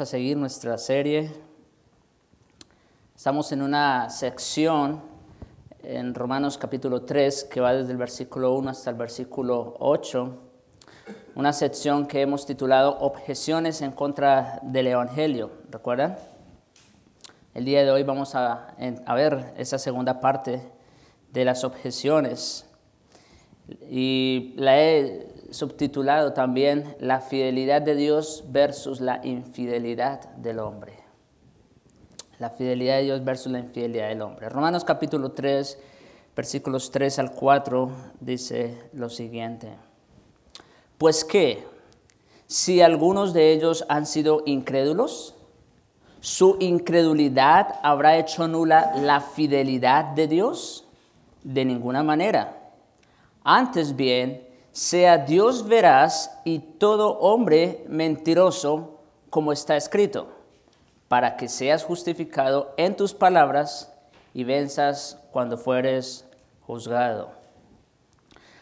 a seguir nuestra serie. Estamos en una sección en Romanos capítulo 3 que va desde el versículo 1 hasta el versículo 8, una sección que hemos titulado Objeciones en contra del Evangelio, ¿recuerdan? El día de hoy vamos a, a ver esa segunda parte de las objeciones. Y la he subtitulado también La fidelidad de Dios versus la infidelidad del hombre. La fidelidad de Dios versus la infidelidad del hombre. Romanos capítulo 3, versículos 3 al 4 dice lo siguiente. Pues qué, si algunos de ellos han sido incrédulos, su incredulidad habrá hecho nula la fidelidad de Dios de ninguna manera. Antes bien, sea Dios veraz y todo hombre mentiroso, como está escrito, para que seas justificado en tus palabras y venzas cuando fueres juzgado.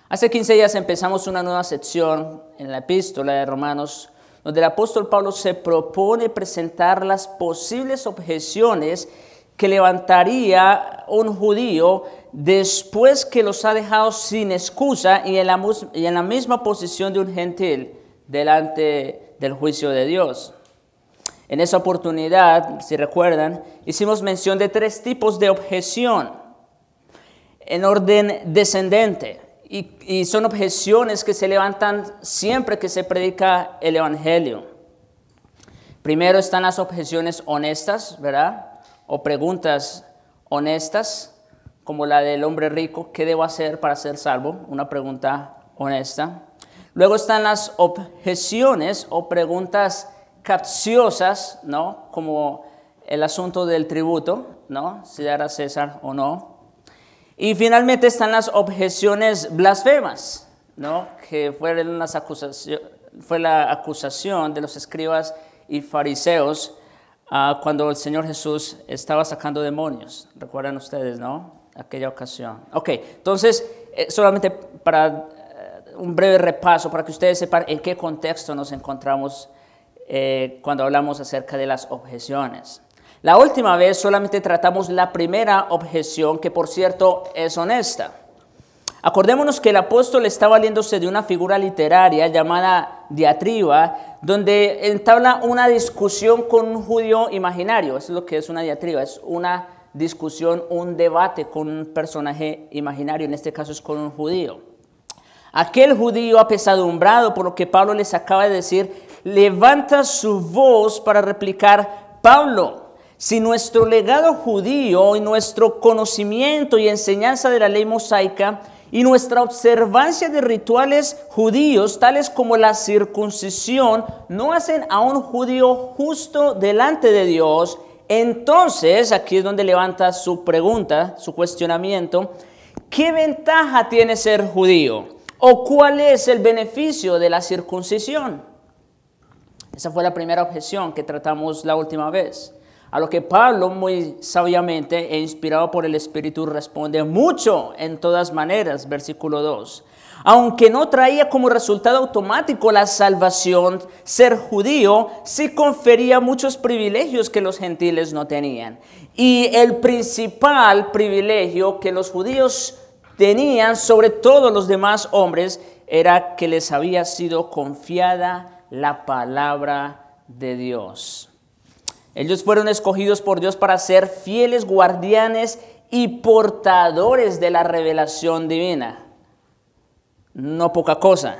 Hace 15 días empezamos una nueva sección en la epístola de Romanos, donde el apóstol Pablo se propone presentar las posibles objeciones que levantaría un judío después que los ha dejado sin excusa y en la, y en la misma posición de un gentil delante del juicio de Dios. En esa oportunidad, si recuerdan, hicimos mención de tres tipos de objeción en orden descendente. Y, y, son objeciones que se levantan siempre que se predica el Evangelio. Primero están las objeciones honestas, ¿verdad? O preguntas honestas como la del hombre rico, ¿qué debo hacer para ser salvo? Una pregunta honesta. Luego están las objeciones o preguntas capciosas, ¿no? Como el asunto del tributo, ¿no? Si era César o no. Y finalmente están las objeciones blasfemas, ¿no? Que fueron fue la acusación de los escribas y fariseos ah, cuando el Señor Jesús estaba sacando demonios. Recuerdan ustedes, ¿no? aquella ocasión. Ok, entonces, eh, solamente para eh, un breve repaso, para que ustedes sepan en qué contexto nos encontramos eh, cuando hablamos acerca de las objeciones. La última vez solamente tratamos la primera objeción, que por cierto es honesta. Acordémonos que el apóstol está valiéndose de una figura literaria llamada diatriba, donde entabla una discusión con un judío imaginario. Eso es lo que es una diatriba, es una discusión, un debate con un personaje imaginario, en este caso es con un judío. Aquel judío apesadumbrado por lo que Pablo les acaba de decir, levanta su voz para replicar, Pablo, si nuestro legado judío y nuestro conocimiento y enseñanza de la ley mosaica y nuestra observancia de rituales judíos, tales como la circuncisión, no hacen a un judío justo delante de Dios, entonces, aquí es donde levanta su pregunta, su cuestionamiento, ¿qué ventaja tiene ser judío? ¿O cuál es el beneficio de la circuncisión? Esa fue la primera objeción que tratamos la última vez. A lo que Pablo muy sabiamente e inspirado por el Espíritu responde mucho en todas maneras, versículo 2 aunque no traía como resultado automático la salvación, ser judío sí confería muchos privilegios que los gentiles no tenían. Y el principal privilegio que los judíos tenían sobre todos los demás hombres era que les había sido confiada la palabra de Dios. Ellos fueron escogidos por Dios para ser fieles guardianes y portadores de la revelación divina no poca cosa.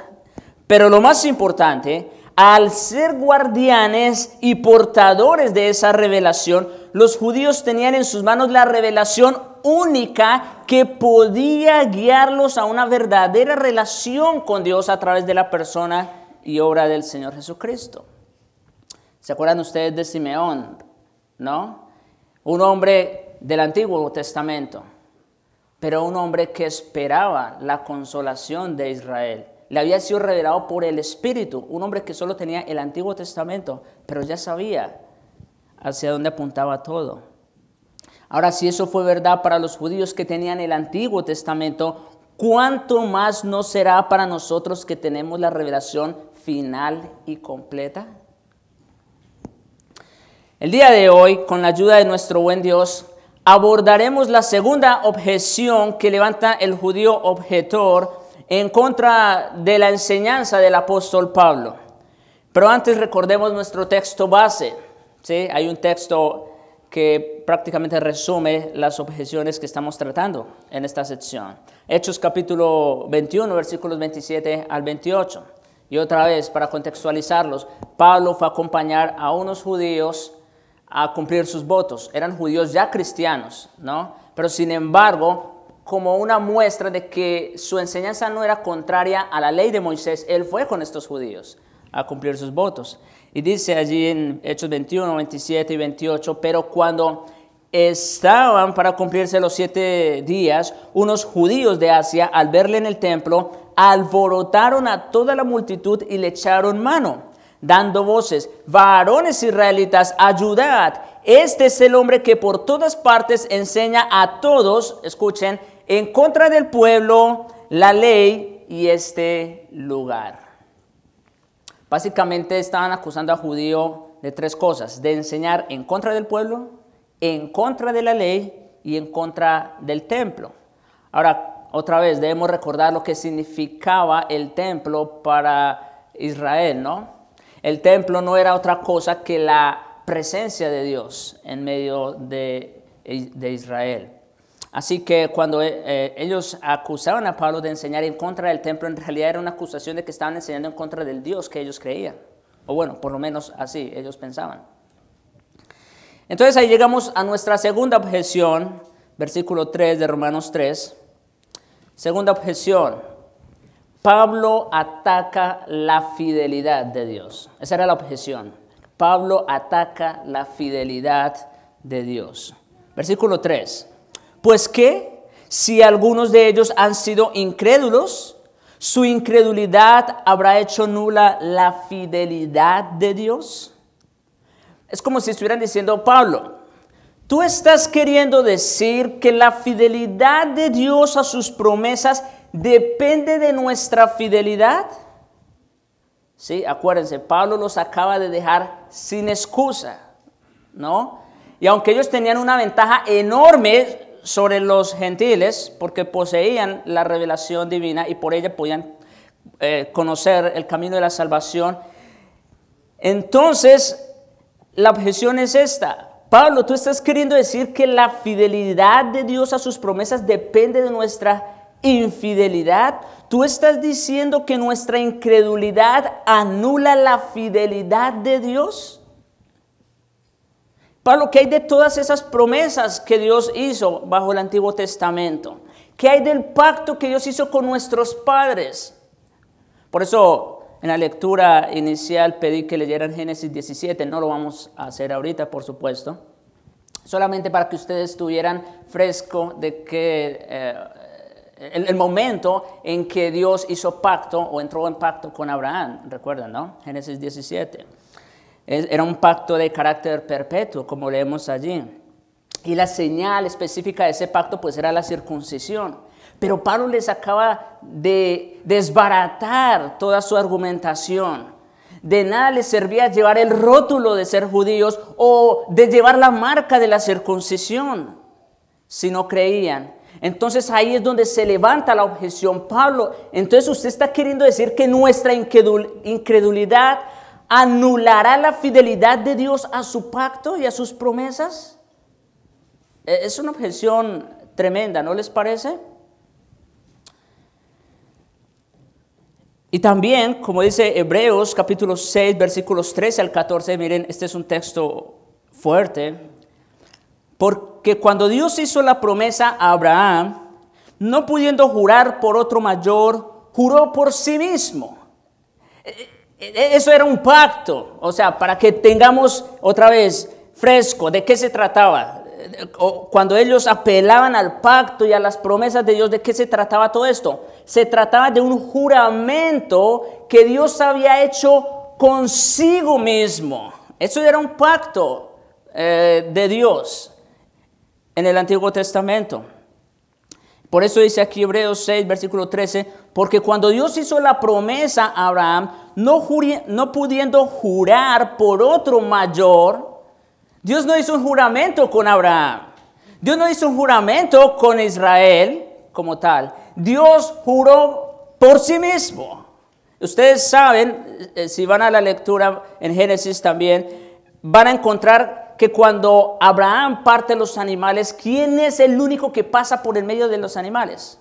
Pero lo más importante, al ser guardianes y portadores de esa revelación, los judíos tenían en sus manos la revelación única que podía guiarlos a una verdadera relación con Dios a través de la persona y obra del Señor Jesucristo. ¿Se acuerdan ustedes de Simeón? ¿No? Un hombre del Antiguo Testamento pero un hombre que esperaba la consolación de Israel. Le había sido revelado por el Espíritu, un hombre que solo tenía el Antiguo Testamento, pero ya sabía hacia dónde apuntaba todo. Ahora, si eso fue verdad para los judíos que tenían el Antiguo Testamento, ¿cuánto más no será para nosotros que tenemos la revelación final y completa? El día de hoy, con la ayuda de nuestro buen Dios, abordaremos la segunda objeción que levanta el judío objetor en contra de la enseñanza del apóstol Pablo. Pero antes recordemos nuestro texto base. ¿sí? Hay un texto que prácticamente resume las objeciones que estamos tratando en esta sección. Hechos capítulo 21, versículos 27 al 28. Y otra vez, para contextualizarlos, Pablo fue a acompañar a unos judíos a cumplir sus votos. Eran judíos ya cristianos, ¿no? Pero sin embargo, como una muestra de que su enseñanza no era contraria a la ley de Moisés, él fue con estos judíos a cumplir sus votos. Y dice allí en Hechos 21, 27 y 28, pero cuando estaban para cumplirse los siete días, unos judíos de Asia, al verle en el templo, alborotaron a toda la multitud y le echaron mano dando voces, varones israelitas, ayudad. Este es el hombre que por todas partes enseña a todos, escuchen, en contra del pueblo, la ley y este lugar. Básicamente estaban acusando a judío de tres cosas, de enseñar en contra del pueblo, en contra de la ley y en contra del templo. Ahora, otra vez, debemos recordar lo que significaba el templo para Israel, ¿no? El templo no era otra cosa que la presencia de Dios en medio de, Israel. Así que cuando eh, eh, ellos acusaban a Pablo de enseñar en contra del templo, en realidad era una acusación de que estaban enseñando en contra del Dios que ellos creían. O bueno, por lo menos así ellos pensaban. Entonces ahí llegamos a nuestra segunda objeción, versículo 3 de Romanos 3. Segunda objeción. Pablo ataca la fidelidad de Dios. Esa era la objeción. Pablo ataca la fidelidad de Dios. Versículo 3. Pues que si algunos de ellos han sido incrédulos, su incredulidad habrá hecho nula la fidelidad de Dios. Es como si estuvieran diciendo, Pablo, tú estás queriendo decir que la fidelidad de Dios a sus promesas depende de nuestra fidelidad. Sí, acuérdense, Pablo los acaba de dejar sin excusa, ¿no? Y aunque ellos tenían una ventaja enorme sobre los gentiles, porque poseían la revelación divina y por ella podían eh, conocer el camino de la salvación, entonces la objeción es esta. Pablo, tú estás queriendo decir que la fidelidad de Dios a sus promesas depende de nuestra infidelidad, tú estás diciendo que nuestra incredulidad anula la fidelidad de Dios. Pablo, ¿qué hay de todas esas promesas que Dios hizo bajo el Antiguo Testamento? ¿Qué hay del pacto que Dios hizo con nuestros padres? Por eso en la lectura inicial pedí que leyeran Génesis 17, no lo vamos a hacer ahorita, por supuesto, solamente para que ustedes tuvieran fresco de que... Eh, el, momento en que Dios hizo pacto o entró en pacto con Abraham, recuerdan, ¿no? Génesis 17. era un pacto de carácter perpetuo, como leemos allí. Y la señal específica de ese pacto pues era la circuncisión. Pero Pablo les acaba de desbaratar toda su argumentación. De nada les servía llevar el rótulo de ser judíos o de llevar la marca de la circuncisión si no creían entonces ahí es donde se levanta la objeción. Pablo, entonces usted está queriendo decir que nuestra incredulidad anulará la fidelidad de Dios a su pacto y a sus promesas. E-, es una objeción tremenda, ¿no les parece? Y también, como dice Hebreos capítulo 6, versículos 13 al 14, miren, este es un texto fuerte, porque cuando Dios hizo la promesa a Abraham, no pudiendo jurar por otro mayor, juró por sí mismo. E, e, e, eso era un pacto, o sea, para que tengamos otra vez fresco de qué se trataba. Cuando ellos apelaban al pacto y a las promesas de Dios, ¿de qué se trataba todo esto? Se trataba de un juramento que Dios había hecho consigo mismo. Eso era un pacto eh, de Dios en el Antiguo Testamento. Por eso dice aquí Hebreos 6, versículo 13, porque cuando Dios hizo la promesa a Abraham, no, no pudiendo jurar por otro mayor, Dios no hizo un juramento con Abraham. Dios no hizo un juramento con Israel como tal. Dios juró por sí mismo. Ustedes saben, eh, si van a la lectura en Génesis también, van a encontrar que cuando Abraham parte los animales, ¿quién es el único que pasa por el medio de los animales?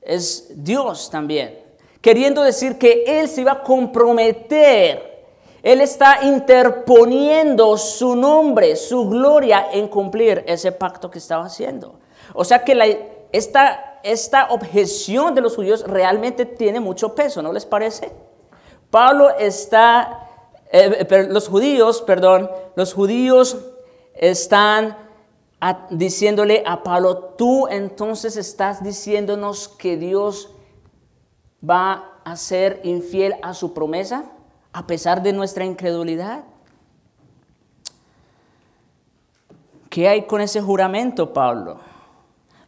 Es Dios también. Queriendo decir que Él se iba a comprometer. Él está interponiendo su nombre, su gloria en cumplir ese pacto que estaba haciendo. O sea que la, esta, esta objeción de los judíos realmente tiene mucho peso, ¿no les parece? Pablo está eh, eh, los judíos, perdón, los judíos están diciéndole a Pablo, tú entonces estás diciéndonos que Dios va a ser infiel a su promesa a pesar de nuestra incredulidad. ¿Qué hay con ese juramento, Pablo?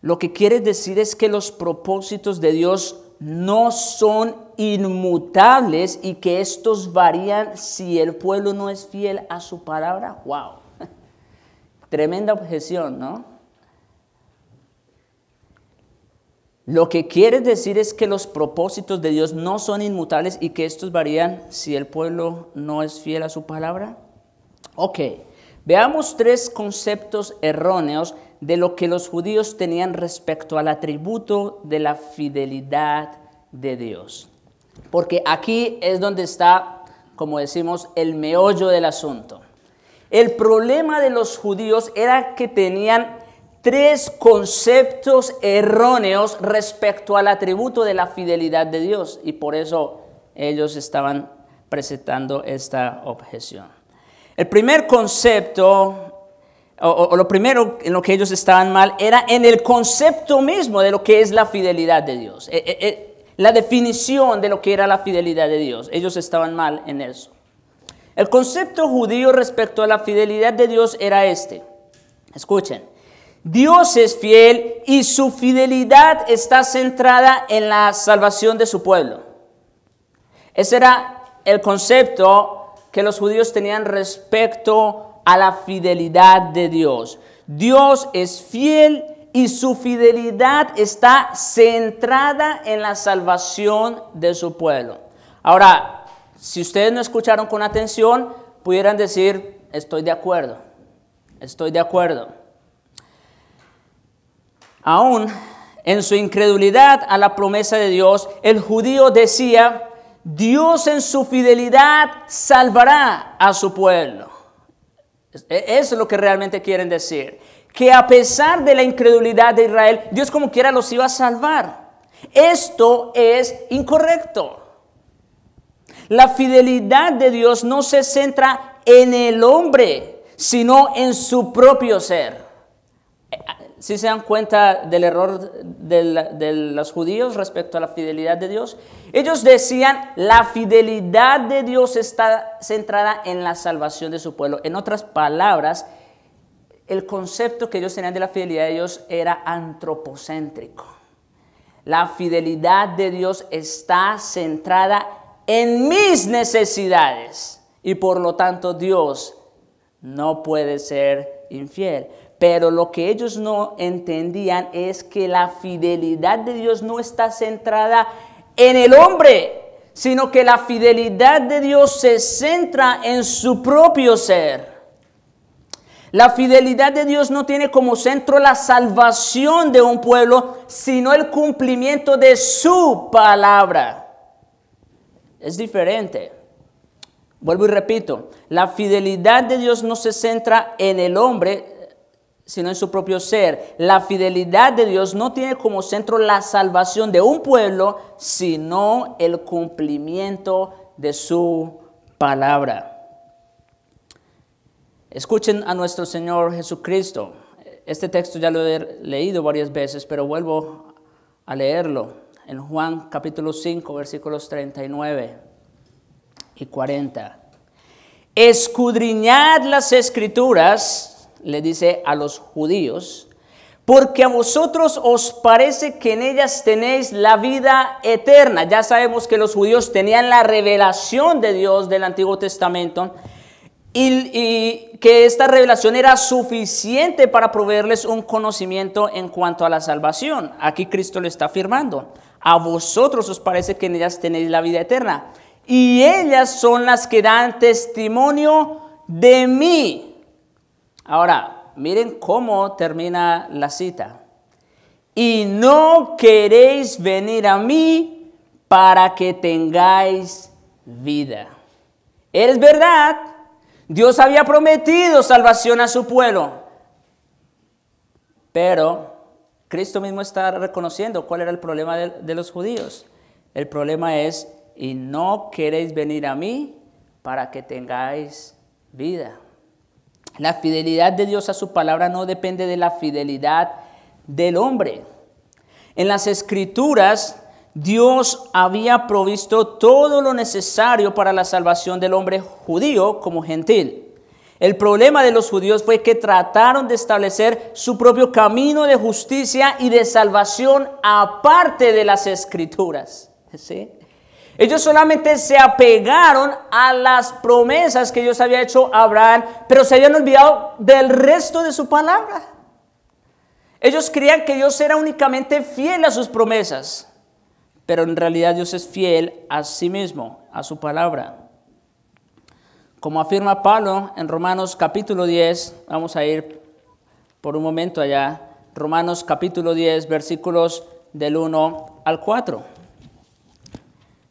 Lo que quiere decir es que los propósitos de Dios no son inmutables y que estos varían si el pueblo no es fiel a su palabra. ¡Wow! Tremenda objeción, ¿no? Lo que quiere decir es que los propósitos de Dios no son inmutables y que estos varían si el pueblo no es fiel a su palabra. Ok, veamos tres conceptos erróneos de lo que los judíos tenían respecto al atributo de la fidelidad de Dios porque aquí es donde está, como decimos, el meollo del asunto. El problema de los judíos era que tenían tres conceptos erróneos respecto al atributo de la fidelidad de Dios y por eso ellos estaban presentando esta objeción. El primer concepto o, lo primero en lo que ellos estaban mal era en el concepto mismo de lo que es la fidelidad de Dios. E, e, e, la definición de lo que era la fidelidad de Dios. Ellos estaban mal en eso. El concepto judío respecto a la fidelidad de Dios era este. Escuchen, Dios es fiel y su fidelidad está centrada en la salvación de su pueblo. Ese era el concepto que los judíos tenían respecto a la fidelidad de Dios. Dios es fiel y su fidelidad está centrada en la salvación de su pueblo. Ahora, si ustedes no escucharon con atención, pudieran decir, estoy de acuerdo, estoy de acuerdo. Aún en su incredulidad a la promesa de Dios, el judío decía, Dios en su fidelidad salvará a su pueblo. Eso es lo que realmente quieren decir que a pesar de la incredulidad de Israel, Dios como quiera los iba a salvar. Esto es incorrecto. La fidelidad de Dios no se centra en el hombre, sino en su propio ser. Si ¿Sí se dan cuenta del error de, los judíos respecto a la fidelidad de Dios, ellos decían la fidelidad de Dios está centrada en la salvación de su pueblo. En otras palabras, el concepto que ellos tenían de la fidelidad de Dios era antropocéntrico. La fidelidad de Dios está centrada en mis necesidades y por lo tanto Dios no puede ser infiel. Pero lo que ellos no entendían es que la fidelidad de Dios no está centrada en el hombre, sino que la fidelidad de Dios se centra en su propio ser. La fidelidad de Dios no tiene como centro la salvación de un pueblo, sino el cumplimiento de su palabra. Es diferente. Vuelvo y repito, la fidelidad de Dios no se centra en el hombre, sino en su propio ser. La fidelidad de Dios no tiene como centro la salvación de un pueblo, sino el cumplimiento de su palabra. Escuchen a nuestro Señor Jesucristo. Este texto ya lo he leído varias veces, pero vuelvo a leerlo en Juan capítulo 5, versículos 39 y 40. Escudriñad las escrituras, le dice a los judíos, porque a vosotros os parece que en ellas tenéis la vida eterna. Ya sabemos que los judíos tenían la revelación de Dios del Antiguo Testamento y, que esta revelación era suficiente para proveerles un conocimiento en cuanto a la salvación. Aquí Cristo le está afirmando. A vosotros os parece que en ellas tenéis la vida eterna. Y ellas son las que dan testimonio de mí. Ahora, miren cómo termina la cita. Y no queréis venir a mí para que tengáis vida. Es verdad Dios había prometido salvación a su pueblo, pero Cristo mismo está reconociendo cuál era el problema de, los judíos. El problema es, y no queréis venir a mí para que tengáis vida. La fidelidad de Dios a su palabra no depende de la fidelidad del hombre. En las escrituras Dios había provisto todo lo necesario para la salvación del hombre judío como gentil. El problema de los judíos fue que trataron de establecer su propio camino de justicia y de salvación aparte de las escrituras. Ellos solamente se apegaron a las promesas que Dios había hecho a Abraham, pero se habían olvidado del resto de su palabra. Ellos creían que Dios era únicamente fiel a sus promesas pero en realidad Dios es fiel a sí mismo, a su palabra. Como afirma Pablo en Romanos capítulo 10, vamos a ir por un momento allá, Romanos capítulo 10, versículos del 1 al 4.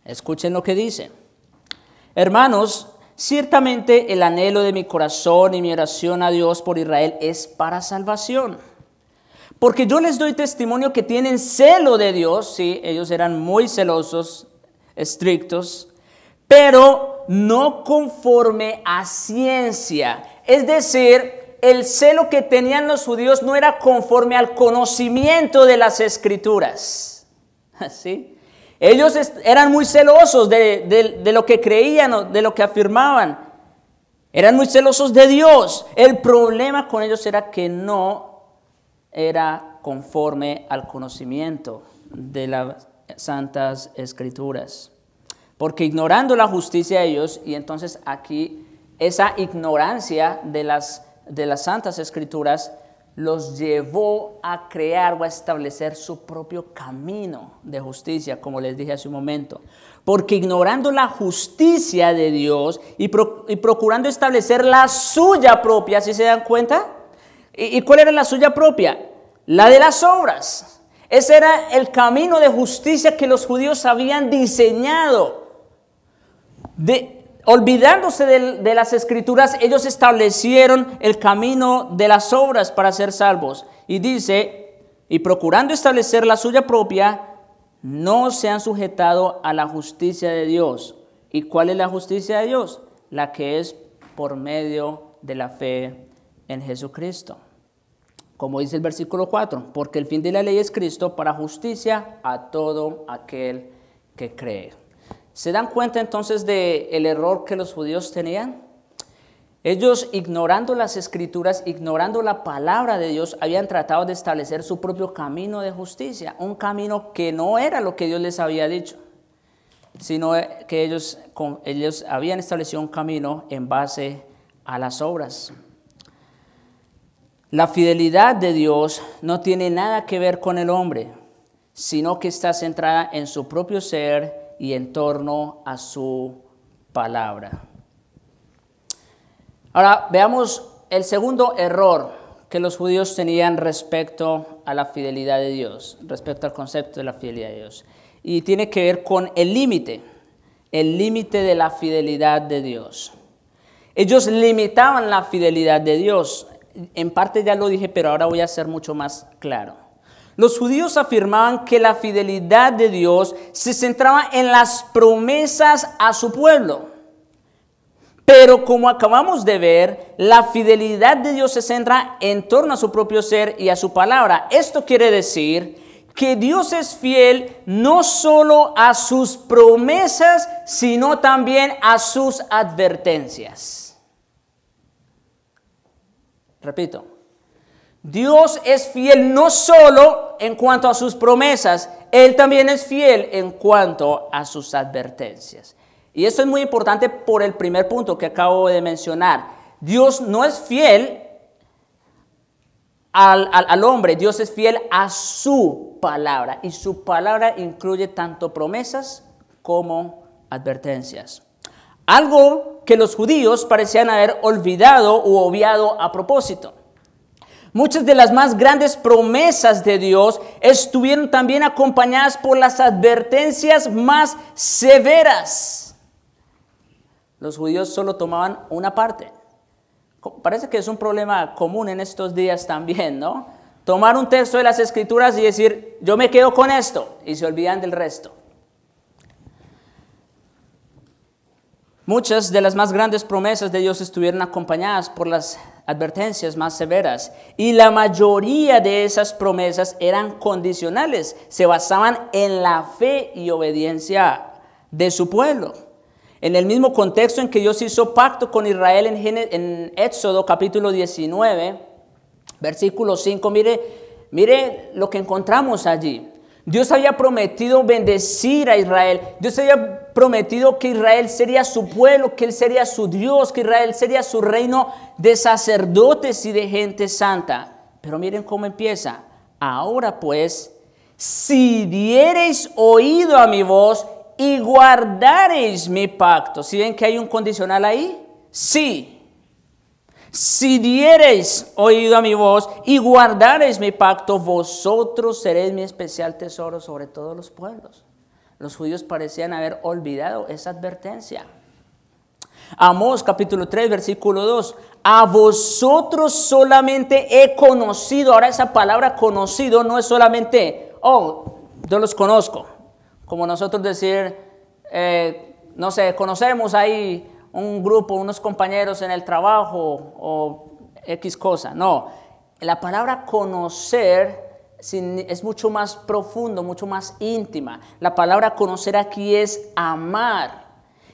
Escuchen lo que dice. Hermanos, ciertamente el anhelo de mi corazón y mi oración a Dios por Israel es para salvación porque yo les doy testimonio que tienen celo de Dios, sí, ellos eran muy celosos, estrictos, pero no conforme a ciencia. Es decir, el celo que tenían los judíos no era conforme al conocimiento de las escrituras. ¿Sí? Ellos eran muy celosos de, lo que creían, de lo que afirmaban. Eran muy celosos de Dios. El problema con ellos era que no era conforme al conocimiento de las santas escrituras. Porque ignorando la justicia de ellos, y entonces aquí esa ignorancia de las, de las santas escrituras los llevó a crear o a establecer su propio camino de justicia, como les dije hace un momento. Porque ignorando la justicia de Dios y, procurando establecer la suya propia, si se dan cuenta? ¿Y cuál era la suya propia? La de las obras. Ese era el camino de justicia que los judíos habían diseñado. De, olvidándose de, de las escrituras, ellos establecieron el camino de las obras para ser salvos. Y dice, y procurando establecer la suya propia, no se han sujetado a la justicia de Dios. ¿Y cuál es la justicia de Dios? La que es por medio de la fe en Jesucristo. Como dice el versículo 4, porque el fin de la ley es Cristo para justicia a todo aquel que cree. ¿Se dan cuenta entonces del el error que los judíos tenían? Ellos, ignorando las escrituras, ignorando la palabra de Dios, habían tratado de establecer su propio camino de justicia, un camino que no era lo que Dios les había dicho, sino que ellos, ellos habían establecido un camino en base a las obras. La fidelidad de Dios no tiene nada que ver con el hombre, sino que está centrada en su propio ser y en torno a su palabra. Ahora veamos el segundo error que los judíos tenían respecto a la fidelidad de Dios, respecto al concepto de la fidelidad de Dios. Y tiene que ver con el límite, el límite de la fidelidad de Dios. Ellos limitaban la fidelidad de Dios en parte ya lo dije, pero ahora voy a ser mucho más claro. Los judíos afirmaban que la fidelidad de Dios se centraba en las promesas a su pueblo. Pero como acabamos de ver, la fidelidad de Dios se centra en torno a su propio ser y a su palabra. Esto quiere decir que Dios es fiel no solo a sus promesas, sino también a sus advertencias. Repito, Dios es fiel no solo en cuanto a sus promesas, Él también es fiel en cuanto a sus advertencias. Y esto es muy importante por el primer punto que acabo de mencionar. Dios no es fiel al, al hombre, Dios es fiel a su palabra. Y su palabra incluye tanto promesas como advertencias algo que los judíos parecían haber olvidado u obviado a propósito. Muchas de las más grandes promesas de Dios estuvieron también acompañadas por las advertencias más severas. Los judíos solo tomaban una parte. Parece que es un problema común en estos días también, ¿no? Tomar un texto de las escrituras y decir, yo me quedo con esto, y se olvidan del resto. Muchas de las más grandes promesas de Dios estuvieron acompañadas por las advertencias más severas y la mayoría de esas promesas eran condicionales, se basaban en la fe y obediencia de su pueblo. En el mismo contexto en que Dios hizo pacto con Israel en, en Éxodo capítulo 19, versículo 5, mire, mire lo que encontramos allí. Dios había prometido bendecir a Israel. Dios había prometido que Israel sería su pueblo, que Él sería su Dios, que Israel sería su reino de sacerdotes y de gente santa. Pero miren cómo empieza. Ahora pues, si diereis oído a mi voz y guardareis mi pacto. ¿Si ven que hay un condicional ahí? Sí. Si diereis oído a mi voz y guardareis mi pacto, vosotros seréis mi especial tesoro sobre todos los pueblos. Los judíos parecían haber olvidado esa advertencia. Amos, capítulo 3, versículo 2. A vosotros solamente he conocido. Ahora esa palabra conocido no es solamente, oh, yo los conozco. Como nosotros decir, eh, no sé, conocemos ahí un grupo, unos compañeros en el trabajo o X cosa. No, la palabra conocer es mucho más profundo, mucho más íntima. La palabra conocer aquí es amar.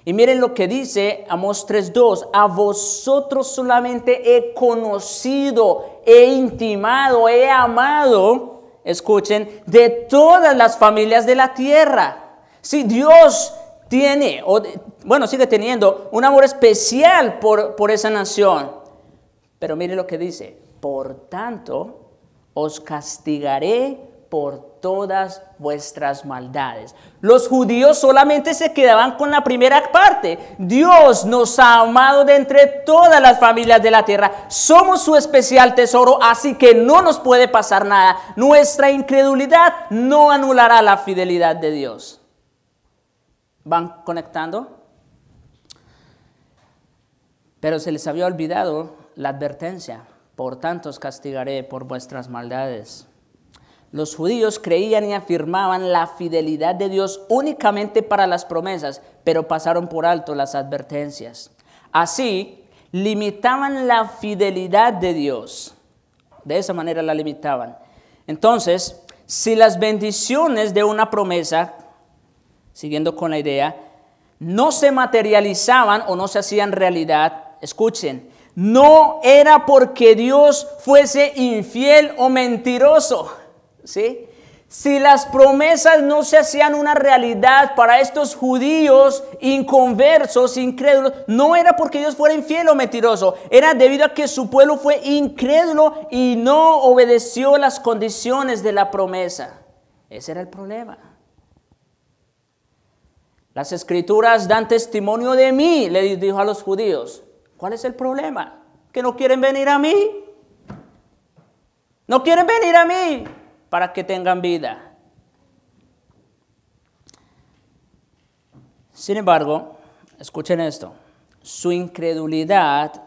Y miren lo que dice Amos 3.2, a vosotros solamente he conocido, he intimado, he amado, escuchen, de todas las familias de la tierra. Si Dios tiene, o, bueno, sigue teniendo un amor especial por, por esa nación. Pero miren lo que dice, por tanto, os castigaré por todas vuestras maldades. Los judíos solamente se quedaban con la primera parte. Dios nos ha amado de entre todas las familias de la tierra. Somos su especial tesoro, así que no nos puede pasar nada. Nuestra incredulidad no anulará la fidelidad de Dios. ¿Van conectando? Pero se les había olvidado la advertencia por tanto os castigaré por vuestras maldades. Los judíos creían y afirmaban la fidelidad de Dios únicamente para las promesas, pero pasaron por alto las advertencias. Así, limitaban la fidelidad de Dios. De esa manera la limitaban. Entonces, si las bendiciones de una promesa, siguiendo con la idea, no se materializaban o no se hacían realidad, escuchen, no era porque Dios fuese infiel o mentiroso. ¿sí? Si las promesas no se hacían una realidad para estos judíos inconversos, incrédulos, no era porque Dios fuera infiel o mentiroso, era debido a que su pueblo fue incrédulo y no obedeció las condiciones de la promesa. Ese era el problema. Las escrituras dan testimonio de mí, le dijo a los judíos. ¿Cuál es el problema? Que no quieren venir a mí. No quieren venir a mí para que tengan vida. Sin embargo, escuchen esto, su incredulidad,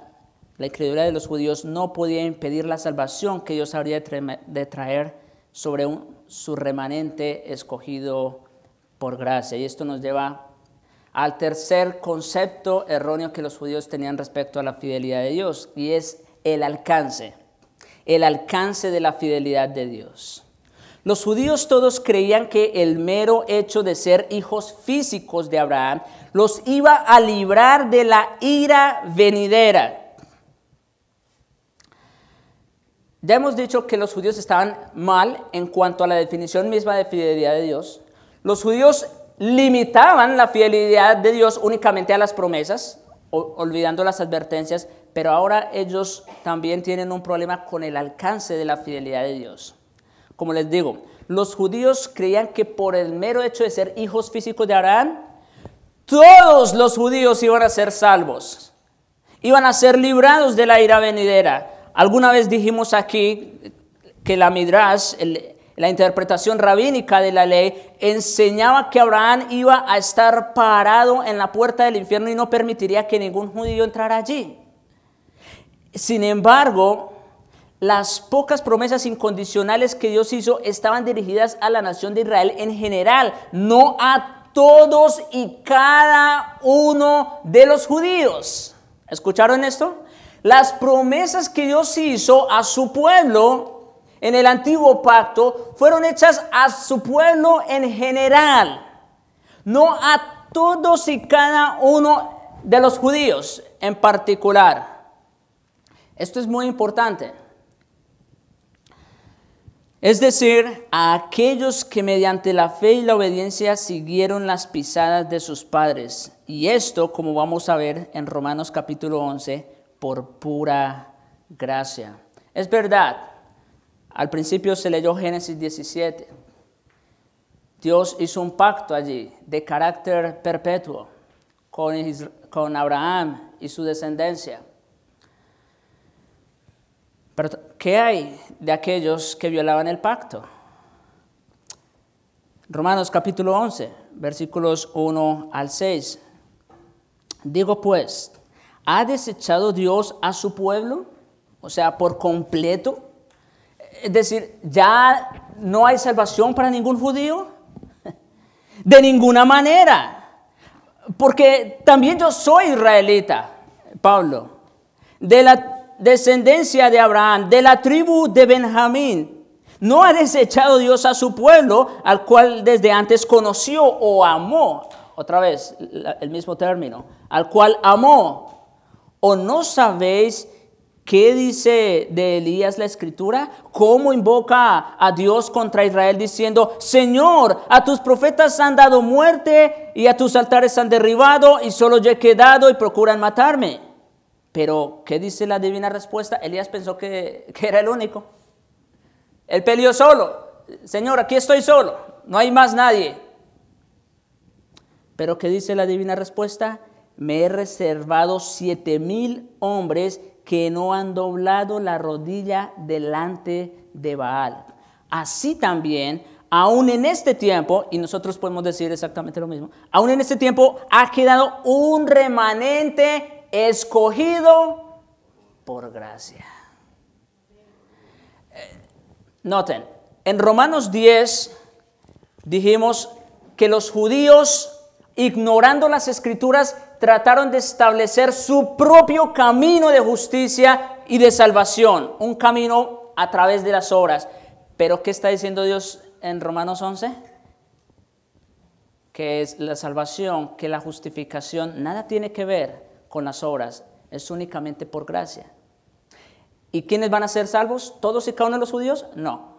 la incredulidad de los judíos no podía impedir la salvación que Dios habría de traer sobre su remanente escogido por gracia. Y esto nos lleva al tercer concepto erróneo que los judíos tenían respecto a la fidelidad de Dios, y es el alcance, el alcance de la fidelidad de Dios. Los judíos todos creían que el mero hecho de ser hijos físicos de Abraham los iba a librar de la ira venidera. Ya hemos dicho que los judíos estaban mal en cuanto a la definición misma de fidelidad de Dios. Los judíos limitaban la fidelidad de Dios únicamente a las promesas, olvidando las advertencias, pero ahora ellos también tienen un problema con el alcance de la fidelidad de Dios. Como les digo, los judíos creían que por el mero hecho de ser hijos físicos de Abraham, todos los judíos iban a ser salvos, iban a ser librados de la ira venidera. Alguna vez dijimos aquí que la Midrash, el, la interpretación rabínica de la ley enseñaba que Abraham iba a estar parado en la puerta del infierno y no permitiría que ningún judío entrara allí. Sin embargo, las pocas promesas incondicionales que Dios hizo estaban dirigidas a la nación de Israel en general, no a todos y cada uno de los judíos. ¿Escucharon esto? Las promesas que Dios hizo a su pueblo en el antiguo pacto fueron hechas a su pueblo en general, no a todos y cada uno de los judíos en particular. Esto es muy importante. Es decir, a aquellos que mediante la fe y la obediencia siguieron las pisadas de sus padres. Y esto, como vamos a ver en Romanos capítulo 11, por pura gracia. Es verdad, al principio se leyó Génesis 17. Dios hizo un pacto allí de carácter perpetuo con, con Abraham y su descendencia. Pero, ¿qué hay de aquellos que violaban el pacto? Romanos capítulo 11, versículos 1 al 6. Digo pues, ¿ha desechado Dios a su pueblo? O sea, por completo. Es decir, ya no hay salvación para ningún judío. De ninguna manera. Porque también yo soy israelita, Pablo, de la descendencia de Abraham, de la tribu de Benjamín. No ha desechado Dios a su pueblo, al cual desde antes conoció o amó. Otra vez, el mismo término, al cual amó. ¿O no sabéis ¿Qué dice de Elías la escritura? ¿Cómo invoca a Dios contra Israel diciendo, Señor, a tus profetas han dado muerte y a tus altares han derribado y solo yo he quedado y procuran matarme? Pero, ¿qué dice la divina respuesta? Elías pensó que, era el único. Él peleó solo. Señor, aquí estoy solo. No hay más nadie. Pero, ¿qué dice la divina respuesta? Me he reservado siete mil hombres que no han doblado la rodilla delante de Baal. Así también, aún en este tiempo, y nosotros podemos decir exactamente lo mismo, aún en este tiempo ha quedado un remanente escogido por gracia. Eh, noten, en Romanos 10 dijimos que los judíos, ignorando las escrituras, trataron de establecer su propio camino de justicia y de salvación, un camino a través de las obras. Pero ¿qué está diciendo Dios en Romanos 11? Que es la salvación, que la justificación, nada tiene que ver con las obras, es únicamente por gracia. ¿Y quiénes van a ser salvos? ¿Todos y cada uno de los judíos? No.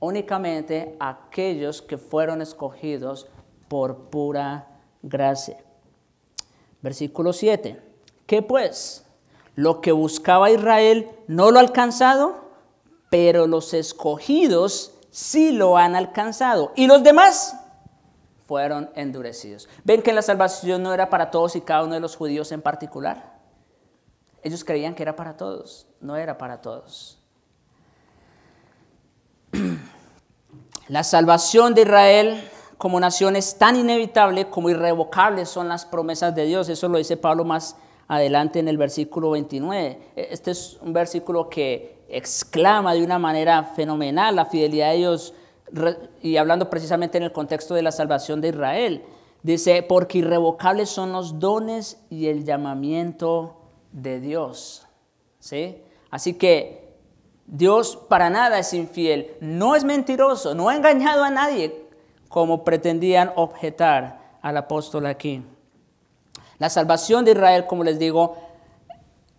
Únicamente aquellos que fueron escogidos por pura gracia. Versículo 7. ¿Qué pues? Lo que buscaba Israel no lo ha alcanzado, pero los escogidos sí lo han alcanzado. ¿Y los demás? fueron endurecidos. ¿Ven que la salvación no era para todos y cada uno de los judíos en particular? Ellos creían que era para todos, no era para todos. La salvación de Israel como nación es tan inevitable como irrevocables son las promesas de Dios. Eso lo dice Pablo más adelante en el versículo 29. E, este es un versículo que exclama de una manera fenomenal la fidelidad de Dios y hablando precisamente en el contexto de la salvación de Israel. Dice, porque irrevocables son los dones y el llamamiento de Dios. Así que Dios para nada es infiel, no es mentiroso, no ha engañado a nadie como pretendían objetar al apóstol aquí. La salvación de Israel, como les digo,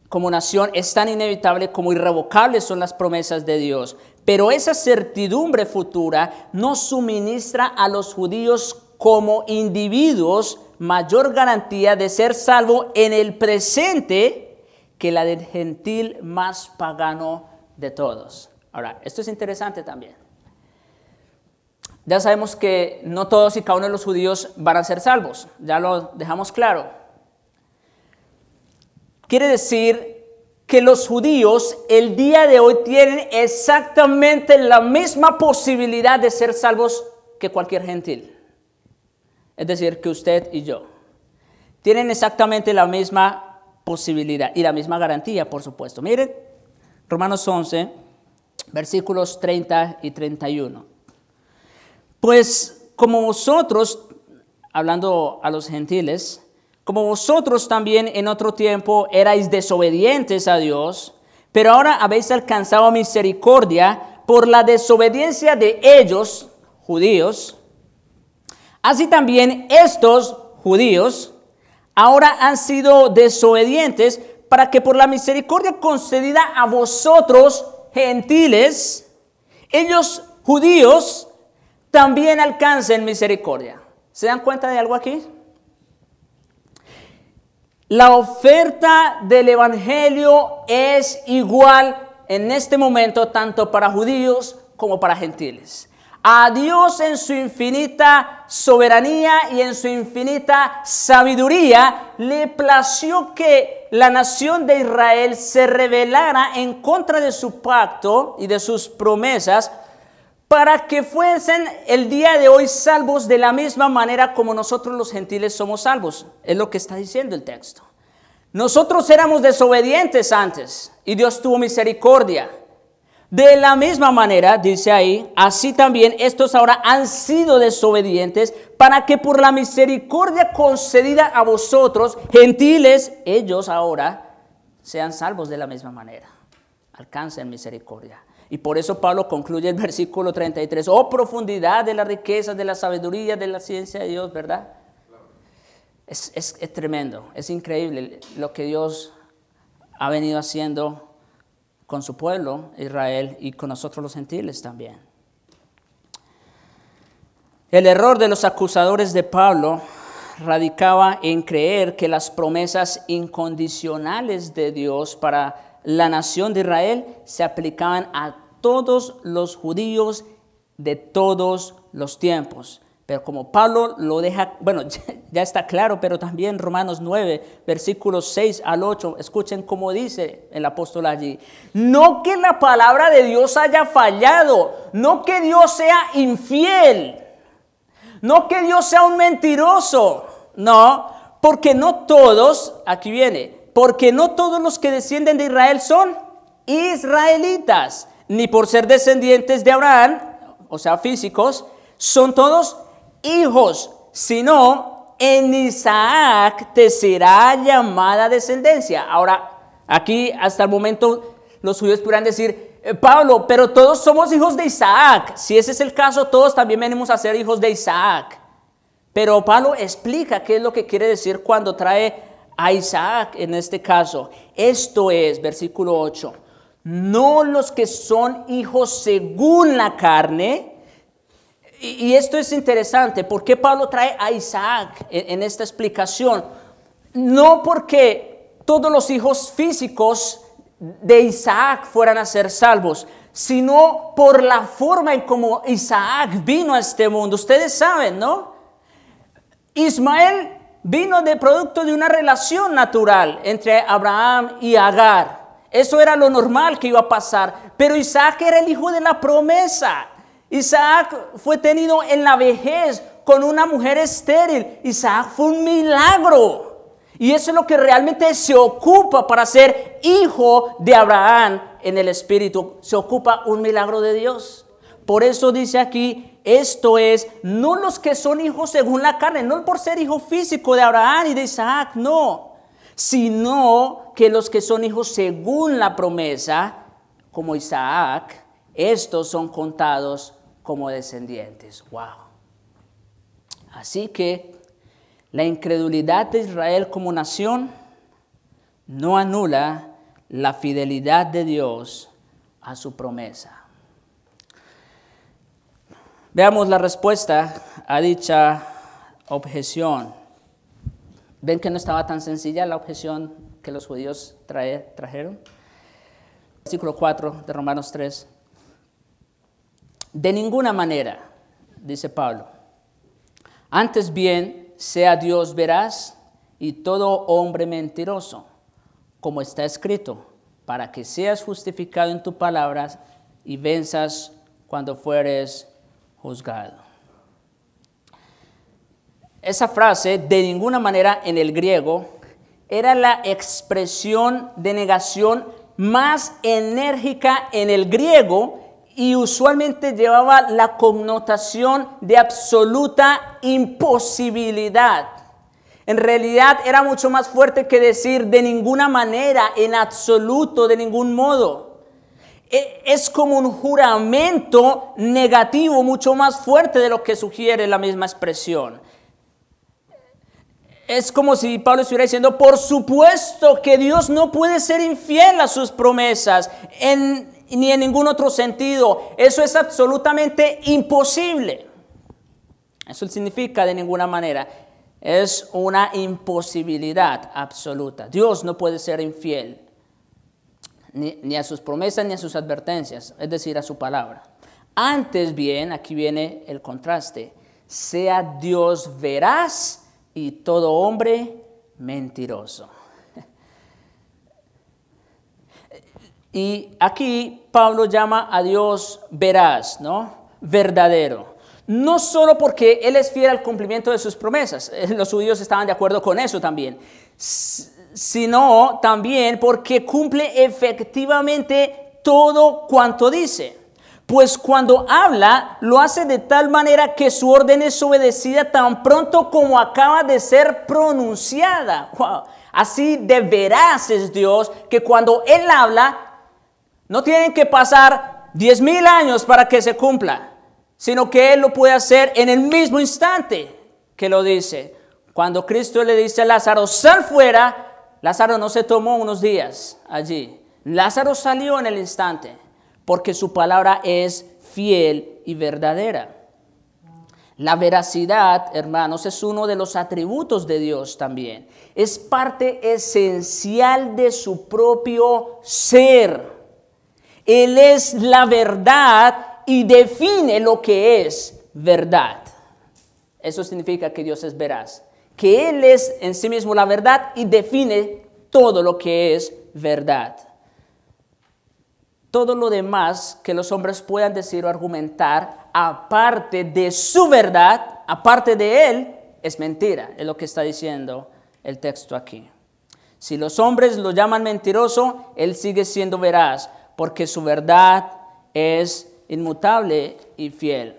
como nación es tan inevitable como irrevocable son las promesas de Dios. Pero esa certidumbre futura no suministra a los judíos como individuos mayor garantía de ser salvo en el presente que la del gentil más pagano de todos. Ahora, esto es interesante también. Ya sabemos que no todos y cada uno de los judíos van a ser salvos, ya lo dejamos claro. Quiere decir que los judíos el día de hoy tienen exactamente la misma posibilidad de ser salvos que cualquier gentil. Es decir, que usted y yo tienen exactamente la misma posibilidad y la misma garantía, por supuesto. Miren, Romanos 11, versículos 30 y 31. Pues como vosotros, hablando a los gentiles, como vosotros también en otro tiempo erais desobedientes a Dios, pero ahora habéis alcanzado misericordia por la desobediencia de ellos, judíos. Así también estos judíos ahora han sido desobedientes para que por la misericordia concedida a vosotros, gentiles, ellos judíos, también alcancen misericordia. ¿Se dan cuenta de algo aquí? La oferta del Evangelio es igual en este momento tanto para judíos como para gentiles. A Dios en su infinita soberanía y en su infinita sabiduría le plació que la nación de Israel se rebelara en contra de su pacto y de sus promesas para que fuesen el día de hoy salvos de la misma manera como nosotros los gentiles somos salvos. Es lo que está diciendo el texto. Nosotros éramos desobedientes antes y Dios tuvo misericordia. De la misma manera, dice ahí, así también estos ahora han sido desobedientes para que por la misericordia concedida a vosotros, gentiles, ellos ahora sean salvos de la misma manera. Alcancen misericordia. Y por eso Pablo concluye el versículo 33, oh profundidad de la riqueza, de la sabiduría, de la ciencia de Dios, ¿verdad? Es, tremendo, es increíble lo que Dios ha venido haciendo con su pueblo, Israel, y con nosotros los gentiles también. El error de los acusadores de Pablo radicaba en creer que las promesas incondicionales de Dios para la nación de Israel se aplicaban a todos los judíos de todos los tiempos. Pero como Pablo lo deja, bueno, ya está claro, pero también Romanos 9, versículos 6 al 8, escuchen cómo dice el apóstol allí. No que la palabra de Dios haya fallado, no que Dios sea infiel, no que Dios sea un mentiroso, no, porque no todos, aquí viene, porque no todos los que descienden de Israel son israelitas, ni por ser descendientes de Abraham, o sea, físicos, son todos hijos, sino en Isaac te será llamada descendencia. Ahora, aquí hasta el momento los judíos podrán decir, eh, Pablo, pero todos somos hijos de Isaac. Si ese es el caso, todos también venimos a ser hijos de Isaac. Pero Pablo explica qué es lo que quiere decir cuando trae a Isaac en este caso. Esto es, versículo 8 no los que son hijos según la carne. Y, esto es interesante, porque Pablo trae a Isaac en esta explicación? No porque todos los hijos físicos de Isaac fueran a ser salvos, sino por la forma en cómo Isaac vino a este mundo. Ustedes saben, ¿no? Ismael vino de producto de una relación natural entre Abraham y Agar. Eso era lo normal que iba a pasar. Pero Isaac era el hijo de la promesa. Isaac fue tenido en la vejez con una mujer estéril. Isaac fue un milagro. Y eso es lo que realmente se ocupa para ser hijo de Abraham en el Espíritu. Se ocupa un milagro de Dios. Por eso dice aquí, esto es, no los que son hijos según la carne, no por ser hijo físico de Abraham y de Isaac, no sino que los que son hijos según la promesa, como Isaac, estos son contados como descendientes. Wow. Así que la incredulidad de Israel como nación no anula la fidelidad de Dios a su promesa. Veamos la respuesta a dicha objeción. Ven que no estaba tan sencilla la objeción que los judíos trajeron. Versículo 4 de Romanos 3. De ninguna manera, dice Pablo. Antes bien, sea Dios veraz y todo hombre mentiroso, como está escrito, para que seas justificado en tus palabras y venzas cuando fueres juzgado. Esa frase, de ninguna manera en el griego, era la expresión de negación más enérgica en el griego y usualmente llevaba la connotación de absoluta imposibilidad. En realidad era mucho más fuerte que decir de ninguna manera, en absoluto, de ningún modo. E, es como un juramento negativo mucho más fuerte de lo que sugiere la misma expresión es como si Pablo estuviera diciendo, por supuesto que Dios no puede ser infiel a sus promesas, ni en ningún otro sentido. Eso es absolutamente imposible. Eso significa de ninguna manera. Es una imposibilidad absoluta. Dios no puede ser infiel ni, ni a sus promesas ni a sus advertencias, es decir, a su palabra. Antes bien, aquí viene el contraste, sea Dios veraz y todo hombre mentiroso. Y aquí Pablo llama a Dios veraz, ¿no? Verdadero. No solo porque Él es fiel al cumplimiento de sus promesas, eh, los judíos estaban de acuerdo con eso también, sino también porque cumple efectivamente todo cuanto dice pues cuando habla lo hace de tal manera que su orden es obedecida tan pronto como acaba de ser pronunciada. Así de veraz es Dios que cuando Él habla, no tienen que pasar diez mil años para que se cumpla, sino que Él lo puede hacer en el mismo instante que lo dice. Cuando Cristo le dice a Lázaro, sal fuera, Lázaro no se tomó unos días allí. Lázaro salió en el instante porque su palabra es fiel y verdadera. La veracidad, hermanos, es uno de los atributos de Dios también. Es parte esencial de su propio ser. Él es la verdad y define lo que es verdad. Eso significa que Dios es veraz. Que Él es en sí mismo la verdad y define todo lo que es verdad todo lo demás que los hombres puedan decir o argumentar, aparte de su verdad, aparte de él, es mentira, es lo que está diciendo el texto aquí. Si los hombres lo llaman mentiroso, él sigue siendo veraz, porque su verdad es inmutable y fiel.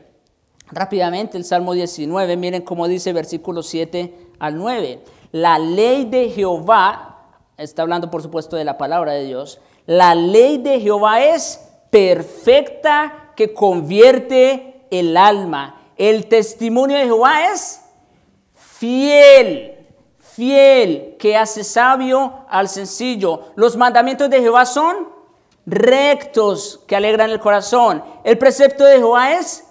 Rápidamente el Salmo 19, miren cómo dice versículo 7 al 9. La ley de Jehová, está hablando por supuesto de la palabra de Dios, la ley de Jehová es perfecta que convierte el alma. El testimonio de Jehová es fiel, fiel que hace sabio al sencillo. Los mandamientos de Jehová son rectos que alegran el corazón. El precepto de Jehová es